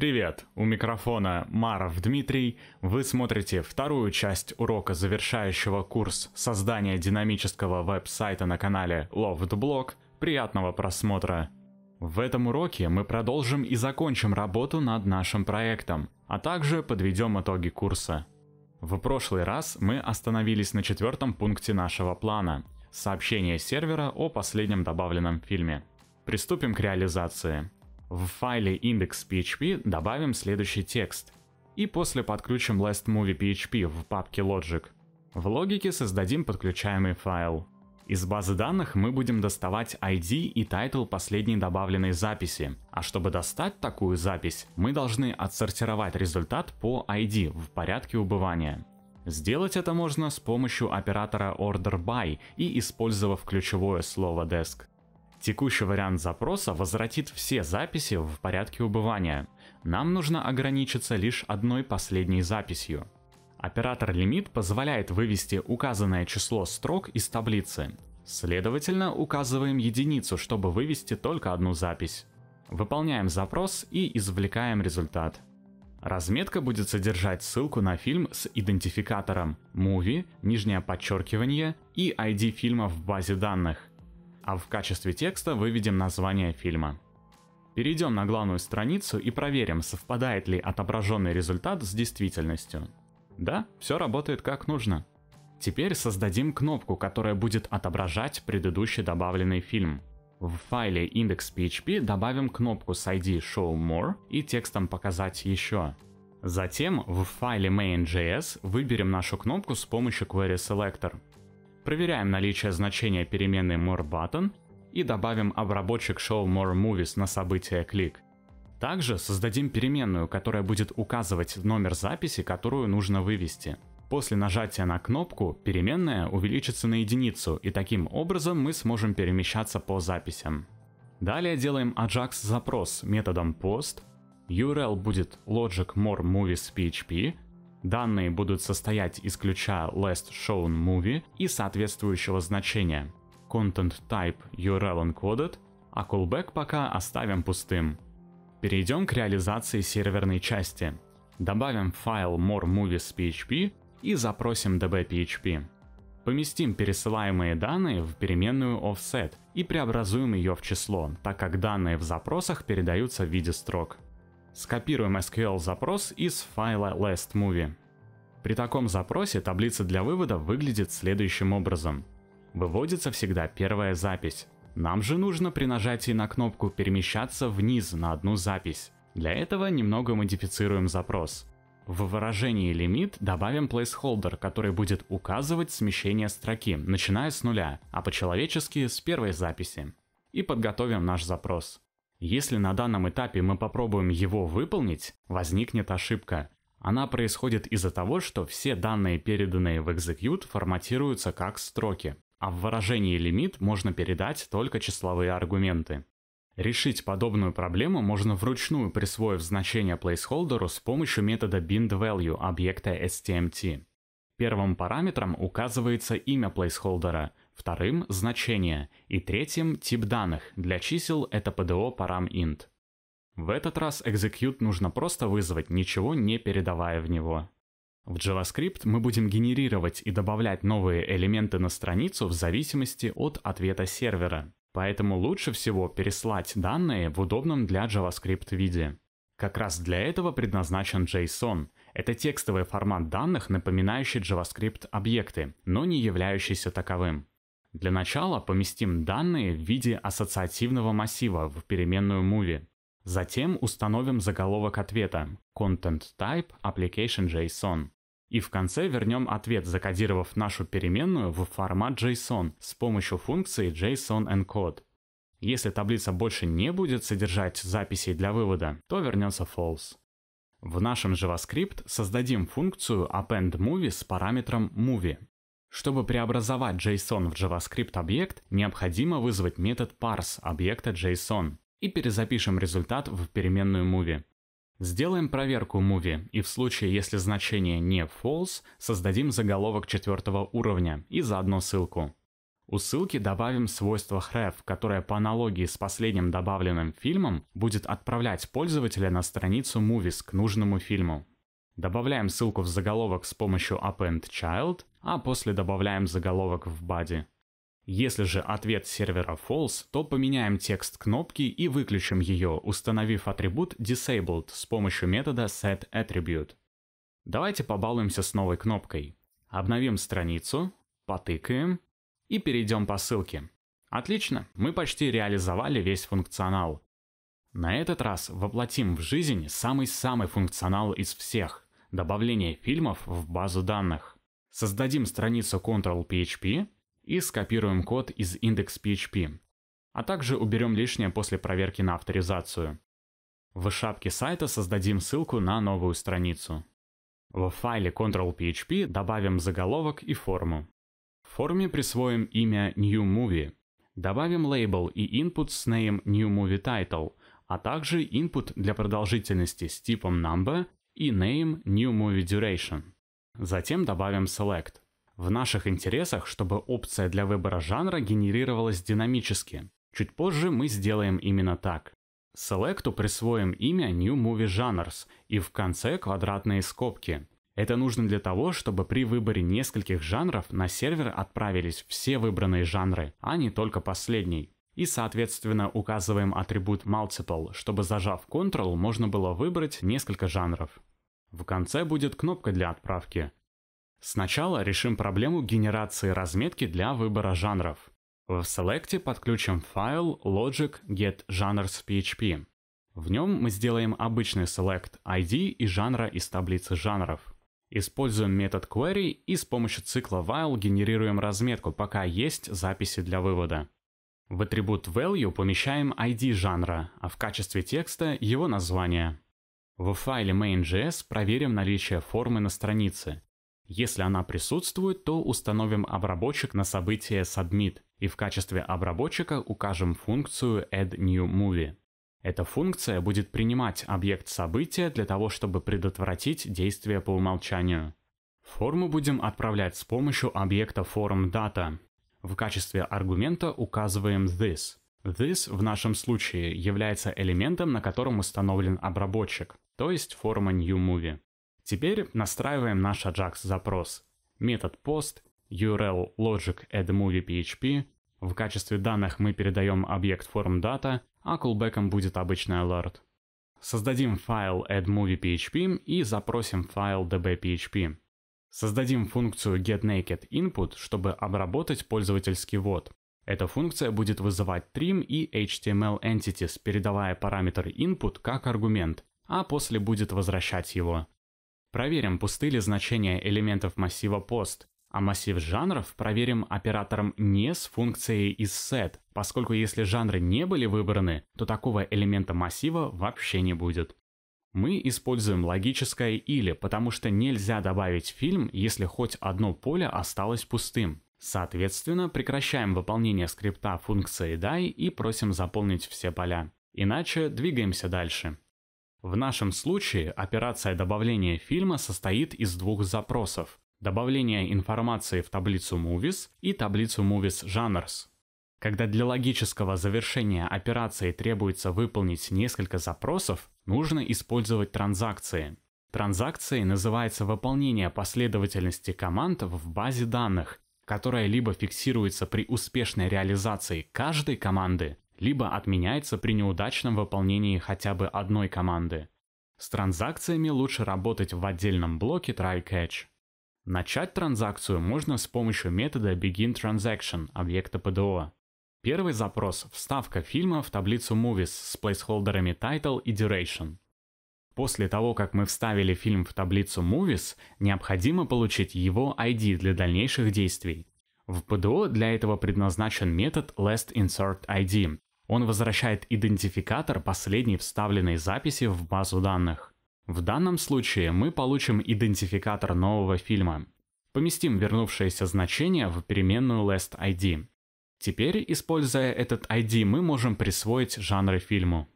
Привет, у микрофона Маров Дмитрий. Вы смотрите вторую часть урока, завершающего курс создания динамического веб-сайта на канале Blog. Приятного просмотра! В этом уроке мы продолжим и закончим работу над нашим проектом, а также подведем итоги курса. В прошлый раз мы остановились на четвертом пункте нашего плана — сообщение сервера о последнем добавленном фильме. Приступим к реализации. В файле index.php добавим следующий текст. И после подключим lastmovie.php в папке logic. В логике создадим подключаемый файл. Из базы данных мы будем доставать ID и тайтл последней добавленной записи. А чтобы достать такую запись, мы должны отсортировать результат по ID в порядке убывания. Сделать это можно с помощью оператора order by и использовав ключевое слово desk. Текущий вариант запроса возвратит все записи в порядке убывания. Нам нужно ограничиться лишь одной последней записью. Оператор лимит позволяет вывести указанное число строк из таблицы. Следовательно, указываем единицу, чтобы вывести только одну запись. Выполняем запрос и извлекаем результат. Разметка будет содержать ссылку на фильм с идентификатором movie, нижнее подчеркивание и ID фильма в базе данных а в качестве текста выведем название фильма. Перейдем на главную страницу и проверим, совпадает ли отображенный результат с действительностью. Да, все работает как нужно. Теперь создадим кнопку, которая будет отображать предыдущий добавленный фильм. В файле index.php добавим кнопку с ID show more и текстом показать еще. Затем в файле main.js выберем нашу кнопку с помощью query selector. Проверяем наличие значения переменной moreButton и добавим обработчик showMoreMovies на событие клик. Также создадим переменную, которая будет указывать номер записи, которую нужно вывести. После нажатия на кнопку переменная увеличится на единицу, и таким образом мы сможем перемещаться по записям. Далее делаем Ajax запрос методом post. URL будет logic more movies PHP, Данные будут состоять из ключа last shown movie и соответствующего значения. Content type URL encoded, а callback пока оставим пустым. Перейдем к реализации серверной части. Добавим файл more_movies.php и запросим db.php. Поместим пересылаемые данные в переменную offset и преобразуем ее в число, так как данные в запросах передаются в виде строк. Скопируем SQL-запрос из файла lastMovie. При таком запросе таблица для вывода выглядит следующим образом. Выводится всегда первая запись. Нам же нужно при нажатии на кнопку «Перемещаться» вниз на одну запись. Для этого немного модифицируем запрос. В выражении «лимит» добавим placeholder, который будет указывать смещение строки, начиная с нуля, а по-человечески с первой записи. И подготовим наш запрос. Если на данном этапе мы попробуем его выполнить, возникнет ошибка. Она происходит из-за того, что все данные, переданные в execute, форматируются как строки, а в выражении лимит можно передать только числовые аргументы. Решить подобную проблему можно вручную, присвоив значение placeholder с помощью метода bindValue объекта stmt. Первым параметром указывается имя placeholder, вторым – значение, и третьим – тип данных, для чисел это PDO парам int. В этот раз execute нужно просто вызвать, ничего не передавая в него. В JavaScript мы будем генерировать и добавлять новые элементы на страницу в зависимости от ответа сервера, поэтому лучше всего переслать данные в удобном для JavaScript виде. Как раз для этого предназначен JSON. Это текстовый формат данных, напоминающий JavaScript объекты, но не являющийся таковым. Для начала поместим данные в виде ассоциативного массива в переменную Movie. Затем установим заголовок ответа Content Type Application JSON. И в конце вернем ответ, закодировав нашу переменную в формат JSON с помощью функции JSON_encode. Если таблица больше не будет содержать записей для вывода, то вернется false. В нашем JavaScript создадим функцию appendMovie с параметром movie. Чтобы преобразовать JSON в JavaScript объект, необходимо вызвать метод parse объекта JSON и перезапишем результат в переменную movie. Сделаем проверку movie и в случае, если значение не false, создадим заголовок четвертого уровня и заодно ссылку. У ссылки добавим свойство href, которое по аналогии с последним добавленным фильмом будет отправлять пользователя на страницу movies к нужному фильму. Добавляем ссылку в заголовок с помощью append child а после добавляем заголовок в баде. Если же ответ сервера false, то поменяем текст кнопки и выключим ее, установив атрибут disabled с помощью метода setAttribute. Давайте побалуемся с новой кнопкой. Обновим страницу, потыкаем и перейдем по ссылке. Отлично, мы почти реализовали весь функционал. На этот раз воплотим в жизнь самый-самый функционал из всех – добавление фильмов в базу данных. Создадим страницу control.php и скопируем код из index.php, а также уберем лишнее после проверки на авторизацию. В шапке сайта создадим ссылку на новую страницу. В файле control.php добавим заголовок и форму. В форме присвоим имя New Movie. Добавим лейбл и input с name New Movie Title, а также input для продолжительности с типом number и name New Movie Duration. Затем добавим Select. В наших интересах, чтобы опция для выбора жанра генерировалась динамически. Чуть позже мы сделаем именно так. Select присвоим имя New Movie Genres и в конце квадратные скобки. Это нужно для того, чтобы при выборе нескольких жанров на сервер отправились все выбранные жанры, а не только последний. И соответственно указываем атрибут Multiple, чтобы зажав Ctrl можно было выбрать несколько жанров. В конце будет кнопка для отправки. Сначала решим проблему генерации разметки для выбора жанров. В Select подключим файл logic get genres.php. В нем мы сделаем обычный select ID и жанра из таблицы жанров. Используем метод query и с помощью цикла while генерируем разметку, пока есть записи для вывода. В атрибут value помещаем ID жанра, а в качестве текста его название. В файле main.js проверим наличие формы на странице. Если она присутствует, то установим обработчик на событие submit и в качестве обработчика укажем функцию addNewMovie. Эта функция будет принимать объект события для того, чтобы предотвратить действие по умолчанию. Форму будем отправлять с помощью объекта form_data. В качестве аргумента указываем this. This в нашем случае является элементом, на котором установлен обработчик то есть форма New Movie. Теперь настраиваем наш Ajax запрос. Метод post, URL logic addMoviePHP. В качестве данных мы передаем объект formData, а callbackом будет обычный alert. Создадим файл addMoviePHP и запросим файл db.php. Создадим функцию getNakedInput, чтобы обработать пользовательский ввод. Эта функция будет вызывать trim и HTML entities, передавая параметр input как аргумент, а после будет возвращать его. Проверим, пусты ли значения элементов массива post, а массив жанров проверим оператором не с функцией из set, поскольку если жанры не были выбраны, то такого элемента массива вообще не будет. Мы используем логическое или, потому что нельзя добавить фильм, если хоть одно поле осталось пустым. Соответственно, прекращаем выполнение скрипта функции die и просим заполнить все поля. Иначе двигаемся дальше. В нашем случае операция добавления фильма состоит из двух запросов – добавление информации в таблицу Movies и таблицу Movies Genres. Когда для логического завершения операции требуется выполнить несколько запросов, нужно использовать транзакции. Транзакцией называется выполнение последовательности команд в базе данных, которая либо фиксируется при успешной реализации каждой команды, либо отменяется при неудачном выполнении хотя бы одной команды. С транзакциями лучше работать в отдельном блоке try-catch. Начать транзакцию можно с помощью метода beginTransaction объекта PDO. Первый запрос – вставка фильма в таблицу Movies с плейсхолдерами Title и Duration. После того, как мы вставили фильм в таблицу Movies, необходимо получить его ID для дальнейших действий. В PDO для этого предназначен метод LastInsertID, он возвращает идентификатор последней вставленной записи в базу данных. В данном случае мы получим идентификатор нового фильма. Поместим вернувшееся значение в переменную last_id. Теперь, используя этот ID, мы можем присвоить жанры фильму.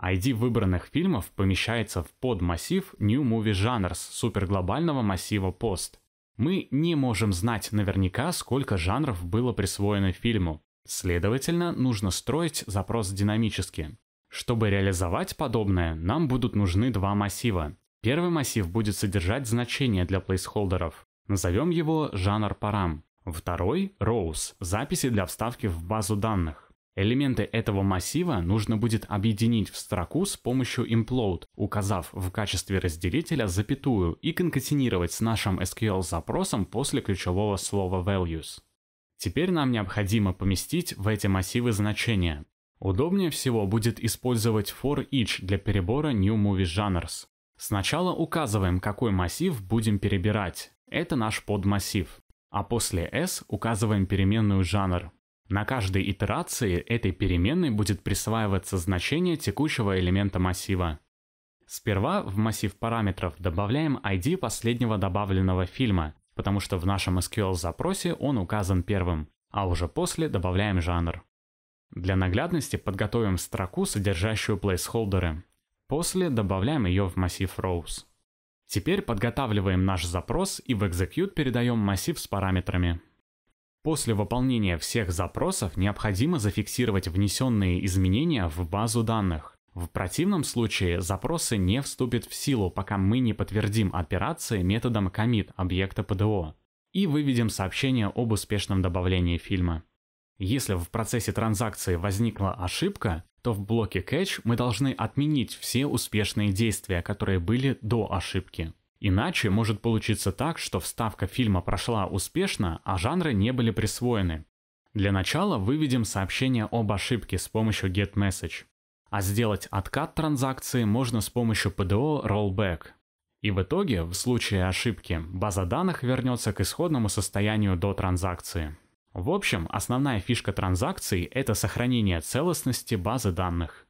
ID выбранных фильмов помещается в подмассив New Movie Genres суперглобального массива POST. Мы не можем знать наверняка, сколько жанров было присвоено фильму, Следовательно, нужно строить запрос динамически. Чтобы реализовать подобное, нам будут нужны два массива. Первый массив будет содержать значения для плейсхолдеров. Назовем его жанр парам. Второй – rows – записи для вставки в базу данных. Элементы этого массива нужно будет объединить в строку с помощью implode, указав в качестве разделителя запятую и конкатенировать с нашим SQL-запросом после ключевого слова values. Теперь нам необходимо поместить в эти массивы значения. Удобнее всего будет использовать for each для перебора new movie genres. Сначала указываем, какой массив будем перебирать. Это наш подмассив. А после s указываем переменную жанр. На каждой итерации этой переменной будет присваиваться значение текущего элемента массива. Сперва в массив параметров добавляем ID последнего добавленного фильма, потому что в нашем SQL-запросе он указан первым, а уже после добавляем жанр. Для наглядности подготовим строку, содержащую плейсхолдеры. После добавляем ее в массив rows. Теперь подготавливаем наш запрос и в execute передаем массив с параметрами. После выполнения всех запросов необходимо зафиксировать внесенные изменения в базу данных. В противном случае запросы не вступят в силу, пока мы не подтвердим операции методом commit объекта ПДО и выведем сообщение об успешном добавлении фильма. Если в процессе транзакции возникла ошибка, то в блоке Catch мы должны отменить все успешные действия, которые были до ошибки. Иначе может получиться так, что вставка фильма прошла успешно, а жанры не были присвоены. Для начала выведем сообщение об ошибке с помощью getMessage а сделать откат транзакции можно с помощью PDO Rollback. И в итоге, в случае ошибки, база данных вернется к исходному состоянию до транзакции. В общем, основная фишка транзакций – это сохранение целостности базы данных.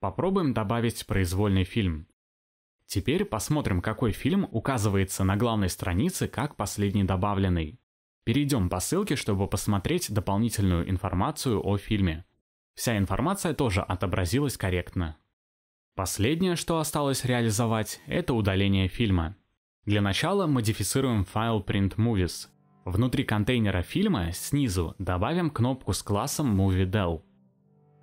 Попробуем добавить произвольный фильм. Теперь посмотрим, какой фильм указывается на главной странице как последний добавленный. Перейдем по ссылке, чтобы посмотреть дополнительную информацию о фильме. Вся информация тоже отобразилась корректно. Последнее, что осталось реализовать, это удаление фильма. Для начала модифицируем файл Print Movies. Внутри контейнера фильма снизу добавим кнопку с классом MovieDel.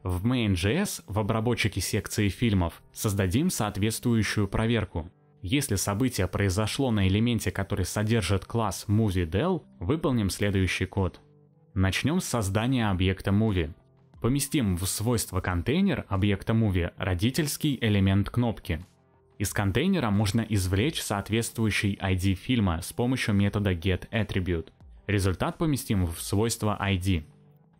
В Main.js в обработчике секции фильмов создадим соответствующую проверку. Если событие произошло на элементе, который содержит класс MovieDel, выполним следующий код. Начнем с создания объекта Movie. Поместим в свойство контейнер объекта Movie родительский элемент кнопки. Из контейнера можно извлечь соответствующий ID фильма с помощью метода getAttribute. Результат поместим в свойство ID.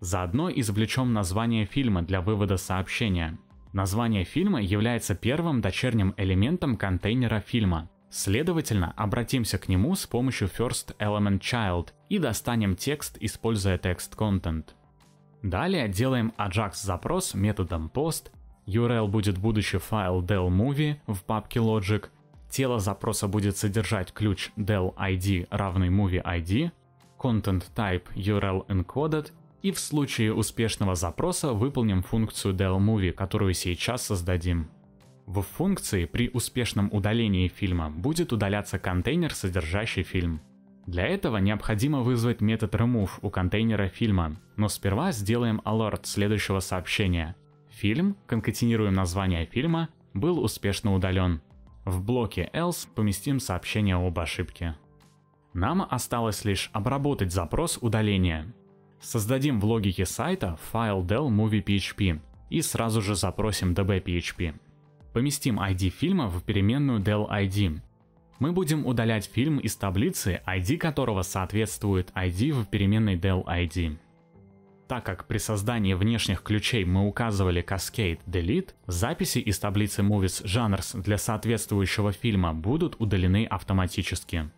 Заодно извлечем название фильма для вывода сообщения. Название фильма является первым дочерним элементом контейнера фильма. Следовательно, обратимся к нему с помощью firstElementChild и достанем текст, используя textContent. content. Далее делаем Ajax-запрос методом post. URL будет будущий файл delmovie в папке logic. Тело запроса будет содержать ключ del id равный movie id, content type URL encoded и в случае успешного запроса выполним функцию delmovie, которую сейчас создадим. В функции при успешном удалении фильма будет удаляться контейнер, содержащий фильм. Для этого необходимо вызвать метод remove у контейнера фильма, но сперва сделаем alert следующего сообщения. Фильм, конкатинируем название фильма, был успешно удален. В блоке else поместим сообщение об ошибке. Нам осталось лишь обработать запрос удаления. Создадим в логике сайта файл del movie.php и сразу же запросим db.php. Поместим ID фильма в переменную del_id. Мы будем удалять фильм из таблицы, ID которого соответствует ID в переменной del ID. Так как при создании внешних ключей мы указывали Cascade Delete, записи из таблицы Movies Genres для соответствующего фильма будут удалены автоматически.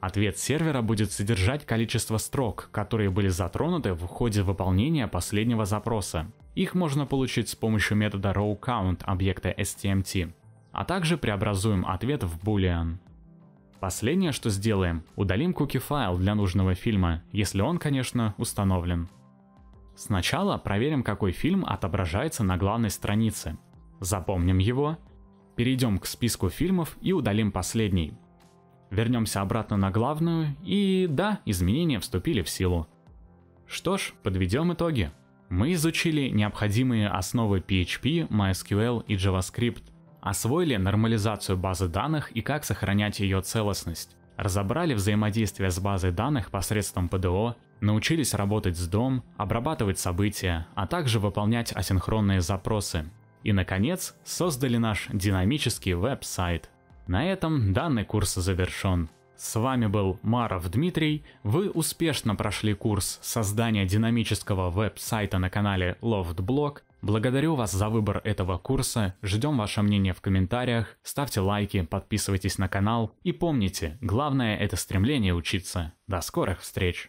Ответ сервера будет содержать количество строк, которые были затронуты в ходе выполнения последнего запроса. Их можно получить с помощью метода rowCount объекта stmt а также преобразуем ответ в boolean. Последнее, что сделаем, удалим куки файл для нужного фильма, если он, конечно, установлен. Сначала проверим, какой фильм отображается на главной странице. Запомним его, перейдем к списку фильмов и удалим последний. Вернемся обратно на главную, и да, изменения вступили в силу. Что ж, подведем итоги. Мы изучили необходимые основы PHP, MySQL и JavaScript – Освоили нормализацию базы данных и как сохранять ее целостность. Разобрали взаимодействие с базой данных посредством ПДО, научились работать с DOM, обрабатывать события, а также выполнять асинхронные запросы. И, наконец, создали наш динамический веб-сайт. На этом данный курс завершен. С вами был Маров Дмитрий. Вы успешно прошли курс создания динамического веб-сайта на канале LoftBlog Благодарю вас за выбор этого курса, ждем ваше мнение в комментариях, ставьте лайки, подписывайтесь на канал и помните, главное это стремление учиться. До скорых встреч!